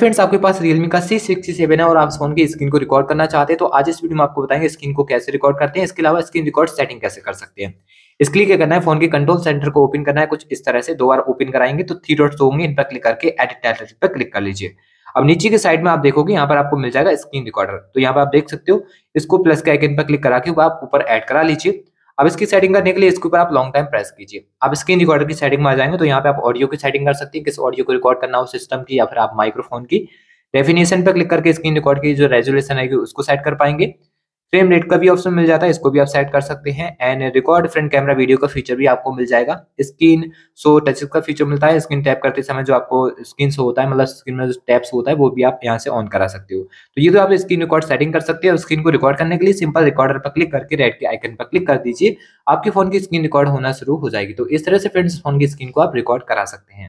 friends आपके पास Realme का C sixty seven है और आप फोन की स्क्रीन को रिकॉर्ड करना चाहते हैं तो आज इस वीडियो में आपको बताएंगे स्क्रीन को कैसे रिकॉर्ड करते हैं इसके अलावा स्क्रीन रिकॉर्ड सेटिंग कैसे कर सकते हैं इसके लिए क्या करना है फोन के कंट्रोल सेंटर को ओपन करना है कुछ इस तरह से दो बार ओपन कराएंगे तो थ्री डॉट्स होंगे इन पर क्लिक करके एडिट टाइटल पर क्लिक कर लीजिए अब नीचे के साइड में आप देखोगे यहाँ पर आपको मिल जाएगा स्क्रीन रिकॉर्डर तो यहाँ पर आप देख सकते हो इसको प्लस के आइकन पर क्लिक करा के आप ऊपर ऐड करा लीजिए अब इसकी सेटिंग करने के लिए इसके ऊपर आप लॉन्ग टाइम प्रेस कीजिए आप स्क्रीन रिकॉर्डर की सेटिंग में आ जाएंगे तो यहाँ पे आप ऑडियो की सेटिंग कर सकती है किस ऑडियो को रिकॉर्ड करना हो सिस्टम की या फिर आप माइक्रोफोन की डेफिनेशन पर क्लिक करके स्क्रीन रिकॉर्ड की जो रेजोलेशन आएगी उसको सेट कर पाएंगे फ्रेम रेट का भी ऑप्शन मिल जाता है इसको भी आप सेट कर सकते हैं and record front camera video का फीचर भी आपको मिल जाएगा स्क्रीन सो टच का फीचर मिलता है स्क्रीन टैप करते समय जो आपको स्क्रीन शो होता है मतलब स्क्रीन में जो टैप्स होता है वो भी आप यहाँ से ऑन करा सकते हो तो ये तो आप स्क्रीन रिकॉर्ड सेटिंग कर सकते हैं स्क्रीन को रिकॉर्ड करने के लिए सिंपल रिकॉर्डर पर क्लिक करके रेड के आइकन पर क्लिक कर दीजिए आपके फोन की स्क्रीन रिकॉर्ड होना शुरू हो जाएगी तो इस तरह से फ्रेंड्स फोन की स्क्रीन को आप रिकॉर्ड करा सकते हैं